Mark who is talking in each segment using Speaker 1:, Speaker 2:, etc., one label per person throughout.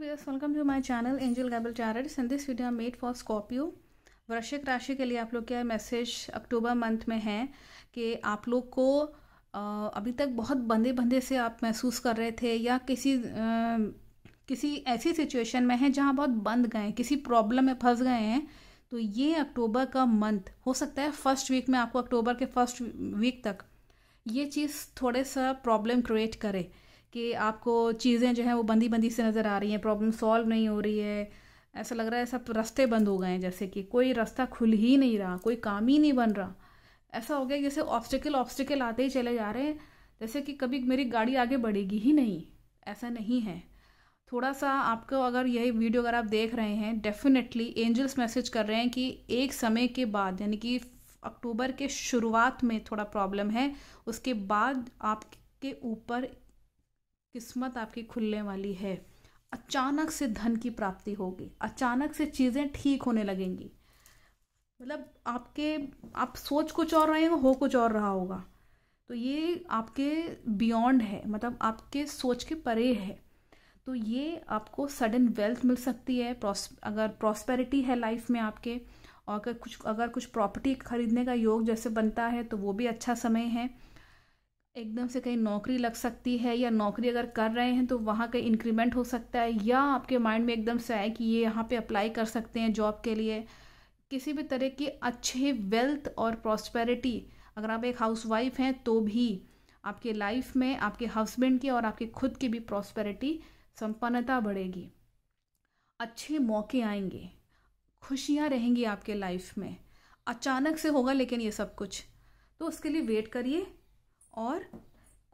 Speaker 1: viewers welcome to my channel Angel Gable tarot and this video made for वृश्चिक राशि के लिए आप लोग क्या मैसेज अक्टूबर मंथ में है कि आप लोग को अभी तक बहुत बंधे बंधे से आप महसूस कर रहे थे या किसी किसी ऐसी सिचुएशन में हैं जहां बहुत बंद गए हैं किसी प्रॉब्लम में फंस गए हैं तो ये अक्टूबर का मंथ हो सकता है फर्स्ट वीक में आपको अक्टूबर के फर्स्ट वीक तक ये चीज़ थोड़े सा प्रॉब्लम क्रिएट करे कि आपको चीज़ें जो हैं वो बंदी बंदी से नज़र आ रही हैं प्रॉब्लम सॉल्व नहीं हो रही है ऐसा लग रहा है सब रास्ते बंद हो गए हैं जैसे कि कोई रास्ता खुल ही नहीं रहा कोई काम ही नहीं बन रहा ऐसा हो गया जैसे ऑब्स्टिकल ऑब्स्टिकल आते ही चले जा रहे हैं जैसे कि कभी मेरी गाड़ी आगे बढ़ेगी ही नहीं ऐसा नहीं है थोड़ा सा आपको अगर यही वीडियो अगर आप देख रहे हैं डेफिनेटली एंजल्स मैसेज कर रहे हैं कि एक समय के बाद यानी कि अक्टूबर के शुरुआत में थोड़ा प्रॉब्लम है उसके बाद आपके ऊपर किस्मत आपकी खुलने वाली है अचानक से धन की प्राप्ति होगी अचानक से चीज़ें ठीक होने लगेंगी मतलब आपके आप सोच कुछ और रहे हो हो कुछ और रहा होगा तो ये आपके बियॉन्ड है मतलब आपके सोच के परे है तो ये आपको सडन वेल्थ मिल सकती है प्रोस अगर प्रॉस्पेरिटी है लाइफ में आपके और अगर कुछ अगर कुछ प्रॉपर्टी खरीदने का योग जैसे बनता है तो वो भी अच्छा समय है एकदम से कहीं नौकरी लग सकती है या नौकरी अगर कर रहे हैं तो वहाँ का इंक्रीमेंट हो सकता है या आपके माइंड में एकदम से आए कि ये यहाँ पे अप्लाई कर सकते हैं जॉब के लिए किसी भी तरह के अच्छे वेल्थ और प्रॉस्पेरिटी अगर आप एक हाउसवाइफ हैं तो भी आपके लाइफ में आपके हस्बैंड की और आपके खुद की भी प्रॉस्पेरिटी संपन्नता बढ़ेगी अच्छे मौके आएंगे खुशियाँ रहेंगी आपके लाइफ में अचानक से होगा लेकिन ये सब कुछ तो उसके लिए वेट करिए और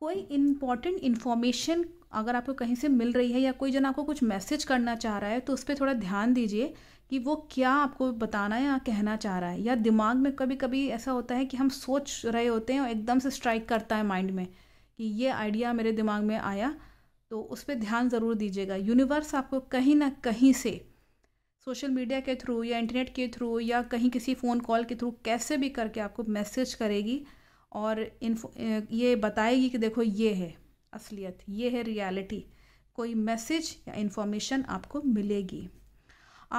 Speaker 1: कोई इम्पॉर्टेंट इन्फॉर्मेशन अगर आपको कहीं से मिल रही है या कोई जन आपको कुछ मैसेज करना चाह रहा है तो उस पर थोड़ा ध्यान दीजिए कि वो क्या आपको बताना या कहना चाह रहा है या दिमाग में कभी कभी ऐसा होता है कि हम सोच रहे होते हैं और एकदम से स्ट्राइक करता है माइंड में कि ये आइडिया मेरे दिमाग में आया तो उस पर ध्यान ज़रूर दीजिएगा यूनिवर्स आपको कहीं ना कहीं से सोशल मीडिया के थ्रू या इंटरनेट के थ्रू या कहीं किसी फ़ोन कॉल के थ्रू कैसे भी करके आपको मैसेज करेगी और इन्फो ये बताएगी कि देखो ये है असलियत ये है रियलिटी कोई मैसेज या इन्फॉर्मेशन आपको मिलेगी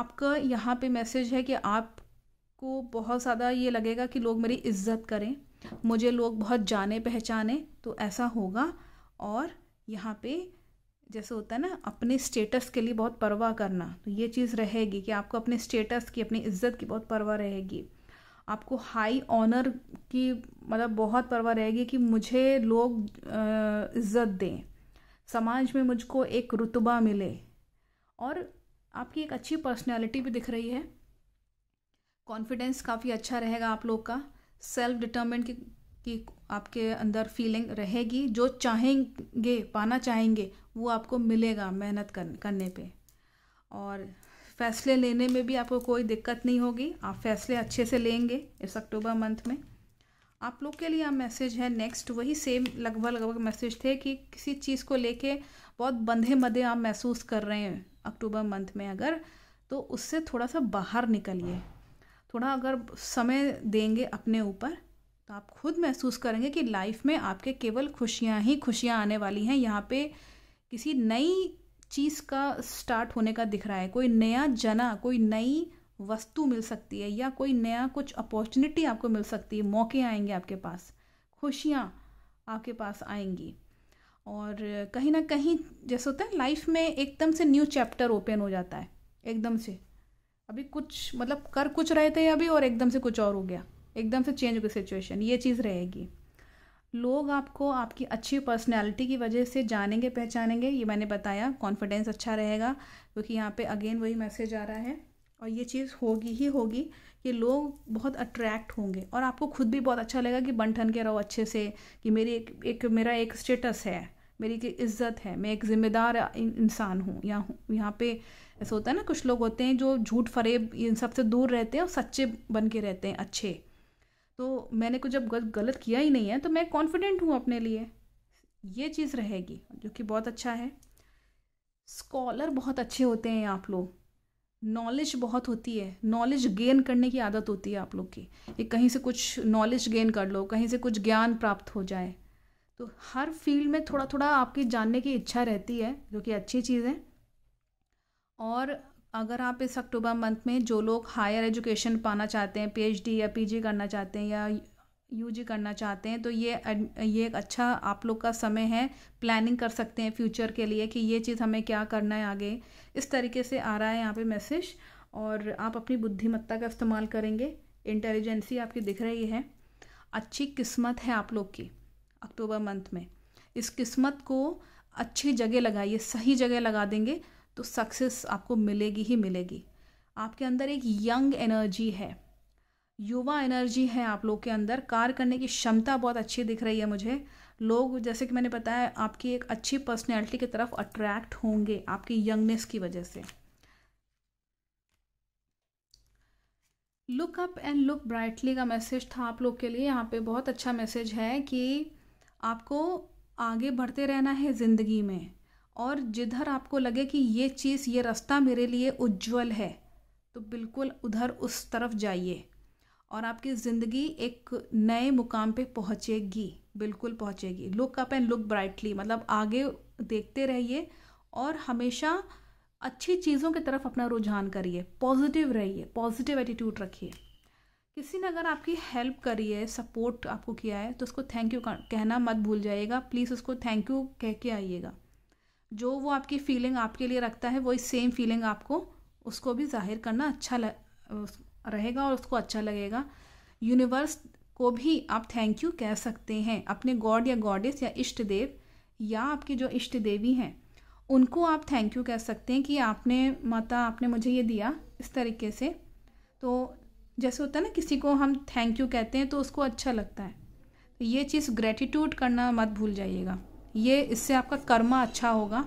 Speaker 1: आपका यहाँ पे मैसेज है कि आपको बहुत ज़्यादा ये लगेगा कि लोग मेरी इज्जत करें मुझे लोग बहुत जाने पहचाने तो ऐसा होगा और यहाँ पे जैसे होता है ना अपने स्टेटस के लिए बहुत परवाह करना तो ये चीज़ रहेगी कि आपको अपने स्टेटस की अपनी इज्जत की बहुत परवाह रहेगी आपको हाई ऑनर की मतलब बहुत परवाह रहेगी कि मुझे लोग इज्जत दें समाज में मुझको एक रुतबा मिले और आपकी एक अच्छी पर्सनैलिटी भी दिख रही है कॉन्फिडेंस काफ़ी अच्छा रहेगा आप लोग का सेल्फ डिटर्मेंट की, की आपके अंदर फीलिंग रहेगी जो चाहेंगे पाना चाहेंगे वो आपको मिलेगा मेहनत कर, करने पे और फैसले लेने में भी आपको कोई दिक्कत नहीं होगी आप फैसले अच्छे से लेंगे इस अक्टूबर मंथ में आप लोग के लिए यहाँ मैसेज है नेक्स्ट वही सेम लगभग लगभग मैसेज थे कि किसी चीज़ को लेके बहुत बंधे मधे आप महसूस कर रहे हैं अक्टूबर मंथ में अगर तो उससे थोड़ा सा बाहर निकलिए थोड़ा अगर समय देंगे अपने ऊपर तो आप खुद महसूस करेंगे कि लाइफ में आपके केवल खुशियाँ ही खुशियाँ आने वाली हैं यहाँ पे किसी नई चीज़ का स्टार्ट होने का दिख रहा है कोई नया जना कोई नई वस्तु मिल सकती है या कोई नया कुछ अपॉर्चुनिटी आपको मिल सकती है मौके आएंगे आपके पास खुशियाँ आपके पास आएंगी और कहीं ना कहीं जैसे होता है लाइफ में एकदम से न्यू चैप्टर ओपन हो जाता है एकदम से अभी कुछ मतलब कर कुछ रहे थे अभी और एकदम से कुछ और हो गया एकदम से चेंज हो गई सिचुएशन ये चीज़ रहेगी लोग आपको आपकी अच्छी पर्सनैलिटी की वजह से जानेंगे पहचानेंगे ये मैंने बताया कॉन्फिडेंस अच्छा रहेगा क्योंकि यहाँ पे अगेन वही मैसेज आ रहा है और ये चीज़ होगी ही होगी कि लोग बहुत अट्रैक्ट होंगे और आपको खुद भी बहुत अच्छा लगेगा कि बन ठन के रहो अच्छे से कि मेरी एक, एक मेरा एक स्टेटस है मेरी एक इज्जत है मैं एक ज़िम्मेदार इंसान हूँ या हूँ यहाँ पे ऐसा होता है ना कुछ लोग होते हैं जो झूठ फरेब इन सब से दूर रहते हैं और सच्चे बन के रहते हैं अच्छे तो मैंने कुछ जब गलत किया ही नहीं है तो मैं कॉन्फिडेंट हूँ अपने लिए ये चीज़ रहेगी जो कि बहुत अच्छा है स्कॉलर बहुत अच्छे होते हैं आप लोग नॉलेज बहुत होती है नॉलेज गेन करने की आदत होती है आप लोग की ये कहीं से कुछ नॉलेज गेन कर लो कहीं से कुछ ज्ञान प्राप्त हो जाए तो हर फील्ड में थोड़ा थोड़ा आपकी जानने की इच्छा रहती है जो कि अच्छी चीज़ है और अगर आप इस अक्टूबर मंथ में जो लोग हायर एजुकेशन पाना चाहते हैं पीएचडी या पीजी करना चाहते हैं या यूजी करना चाहते हैं तो ये ये एक अच्छा आप लोग का समय है प्लानिंग कर सकते हैं फ्यूचर के लिए कि ये चीज़ हमें क्या करना है आगे इस तरीके से आ रहा है यहाँ पे मैसेज और आप अपनी बुद्धिमत्ता का इस्तेमाल करेंगे इंटेलिजेंसी आपकी दिख रही है अच्छी किस्मत है आप लोग की अक्टूबर मंथ में इस किस्मत को अच्छी जगह लगाइए सही जगह लगा देंगे तो सक्सेस आपको मिलेगी ही मिलेगी आपके अंदर एक यंग एनर्जी है युवा एनर्जी है आप लोग के अंदर कार्य करने की क्षमता बहुत अच्छी दिख रही है मुझे लोग जैसे कि मैंने बताया आपकी एक अच्छी पर्सनैलिटी की तरफ अट्रैक्ट होंगे आपकी यंगनेस की वजह से look up and look brightly का मैसेज था आप लोग के लिए यहाँ पे बहुत अच्छा मैसेज है कि आपको आगे बढ़ते रहना है ज़िंदगी में और जिधर आपको लगे कि ये चीज़ ये रास्ता मेरे लिए उज्जवल है तो बिल्कुल उधर उस तरफ जाइए और आपकी ज़िंदगी एक नए मुकाम पे पहुँचेगी बिल्कुल पहुँचेगी look up and look brightly मतलब आगे देखते रहिए और हमेशा अच्छी चीज़ों की तरफ अपना रुझान करिए पॉजिटिव रहिए पॉजिटिव एटीट्यूड रखिए किसी ने अगर आपकी हेल्प करी है सपोर्ट आपको किया है तो उसको थैंक यू कहना मत भूल जाइएगा प्लीज़ उसको थैंक यू कह के आइएगा जो वो आपकी फीलिंग आपके लिए रखता है वही सेम फीलिंग आपको उसको भी जाहिर करना अच्छा रहेगा और उसको अच्छा लगेगा यूनिवर्स को भी आप थैंक यू कह सकते हैं अपने गॉड या गॉडेस या इष्ट देव या आपके जो इष्ट देवी हैं उनको आप थैंक यू कह सकते हैं कि आपने माता आपने मुझे ये दिया इस तरीके से तो जैसे होता है ना किसी को हम थैंक यू कहते हैं तो उसको अच्छा लगता है तो ये चीज़ ग्रेटिट्यूड करना मत भूल जाइएगा ये इससे आपका कर्मा अच्छा होगा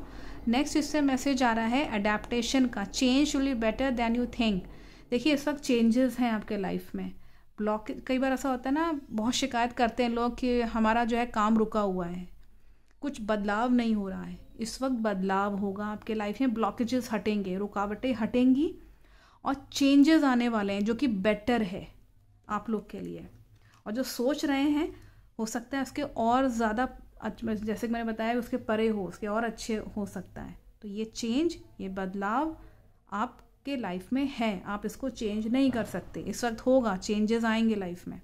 Speaker 1: नेक्स्ट इससे मैसेज आ रहा है अडेप्टेशन का change will better than you think देखिए इस वक्त चेंजेस हैं आपके लाइफ में ब्लॉक कई बार ऐसा होता है ना बहुत शिकायत करते हैं लोग कि हमारा जो है काम रुका हुआ है कुछ बदलाव नहीं हो रहा है इस वक्त बदलाव होगा आपके लाइफ में ब्लॉकेजेस हटेंगे रुकावटें हटेंगी और चेंजेस आने वाले हैं जो कि बेटर है आप लोग के लिए और जो सोच रहे हैं हो सकता है उसके और ज़्यादा जैसे कि मैंने बताया उसके परे हो उसके और अच्छे हो सकता है तो ये चेंज ये बदलाव आपके लाइफ में है आप इसको चेंज नहीं कर सकते इस वक्त होगा चेंजेस आएंगे लाइफ में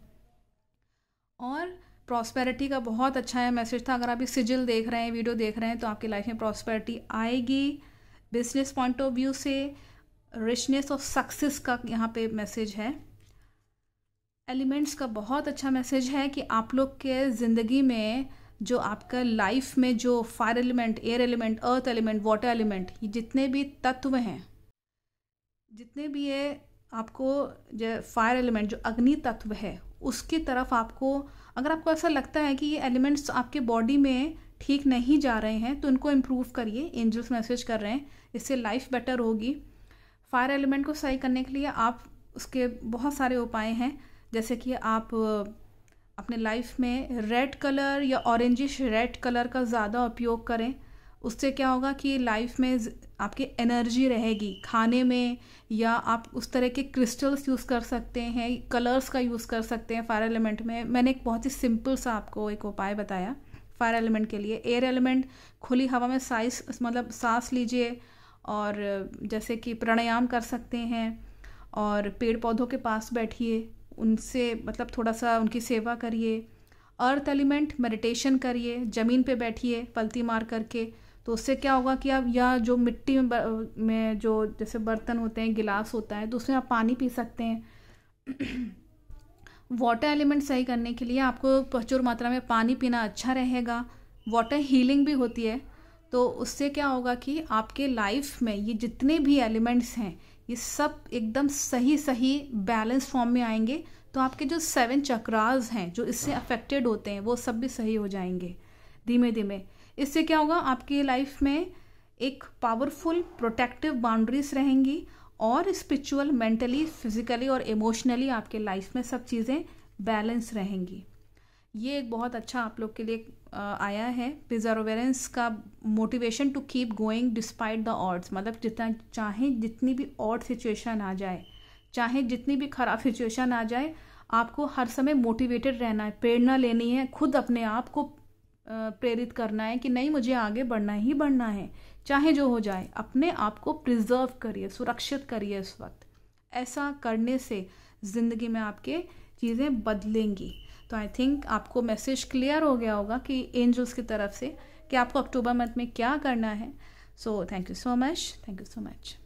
Speaker 1: और प्रॉस्पेरिटी का बहुत अच्छा है मैसेज था अगर आप ये सिजिल देख रहे हैं वीडियो देख रहे हैं तो आपकी लाइफ में प्रॉस्पेरिटी आएगी बिजनेस पॉइंट ऑफ व्यू से रिचनेस ऑफ सक्सेस का यहाँ पे मैसेज है एलिमेंट्स का बहुत अच्छा मैसेज है कि आप लोग के ज़िंदगी में जो आपका लाइफ में जो fire element air element earth element water element ये जितने भी तत्व हैं जितने भी ये आपको जो फायर एलिमेंट जो अग्नि तत्व है उसकी तरफ आपको अगर आपको ऐसा लगता है कि ये एलिमेंट्स आपके बॉडी में ठीक नहीं जा रहे हैं तो इनको इम्प्रूव करिए एंजल्स मैसेज कर रहे हैं इससे लाइफ बेटर होगी फायर एलिमेंट को सही करने के लिए आप उसके बहुत सारे उपाय हैं जैसे कि आप अपने लाइफ में रेड कलर या ऑरेंजिश रेड कलर का ज़्यादा उपयोग करें उससे क्या होगा कि लाइफ में आपकी एनर्जी रहेगी खाने में या आप उस तरह के क्रिस्टल्स यूज़ कर सकते हैं कलर्स का यूज़ कर सकते हैं फायर एलिमेंट में मैंने एक बहुत ही सिंपल सा आपको एक उपाय बताया फायर एलिमेंट के लिए एयर एलिमेंट खुली हवा में साइस मतलब सांस लीजिए और जैसे कि प्राणायाम कर सकते हैं और पेड़ पौधों के पास बैठिए उनसे मतलब थोड़ा सा उनकी सेवा करिए अर्थ एलिमेंट मेडिटेशन करिए ज़मीन पे बैठिए पलती मार करके तो उससे क्या होगा कि आप या जो मिट्टी में, में जो जैसे बर्तन होते हैं गिलास होता है तो उसमें आप पानी पी सकते हैं वाटर एलिमेंट सही करने के लिए आपको प्रचुर मात्रा में पानी पीना अच्छा रहेगा वाटर हीलिंग भी होती है तो उससे क्या होगा कि आपके लाइफ में ये जितने भी एलिमेंट्स हैं ये सब एकदम सही सही बैलेंस फॉर्म में आएंगे तो आपके जो सेवन चक्रास हैं जो इससे अफेक्टेड होते हैं वो सब भी सही हो जाएंगे धीमे धीमे इससे क्या होगा आपकी लाइफ में एक पावरफुल प्रोटेक्टिव बाउंड्रीज रहेंगी और स्पिरिचुअल मेंटली फिजिकली और इमोशनली आपके लाइफ में सब चीज़ें बैलेंस रहेंगी ये एक बहुत अच्छा आप लोग के लिए आया है प्रिजर्वेरेंस का motivation to keep going despite the odds मतलब जितना चाहे जितनी भी ऑर्ड सिचुएशन आ जाए चाहे जितनी भी खराब सिचुएशन आ जाए आपको हर समय मोटिवेटेड रहना है प्रेरणा लेनी है खुद अपने आप को प्रेरित करना है कि नहीं मुझे आगे बढ़ना ही बढ़ना है चाहे जो हो जाए अपने आप को प्रिजर्व करिए सुरक्षित करिए इस वक्त ऐसा करने से ज़िंदगी में आपके चीज़ें बदलेंगी तो आई थिंक आपको मैसेज क्लियर हो गया होगा कि एंजल्स की तरफ से कि आपको अक्टूबर मंथ में क्या करना है so thank you so much thank you so much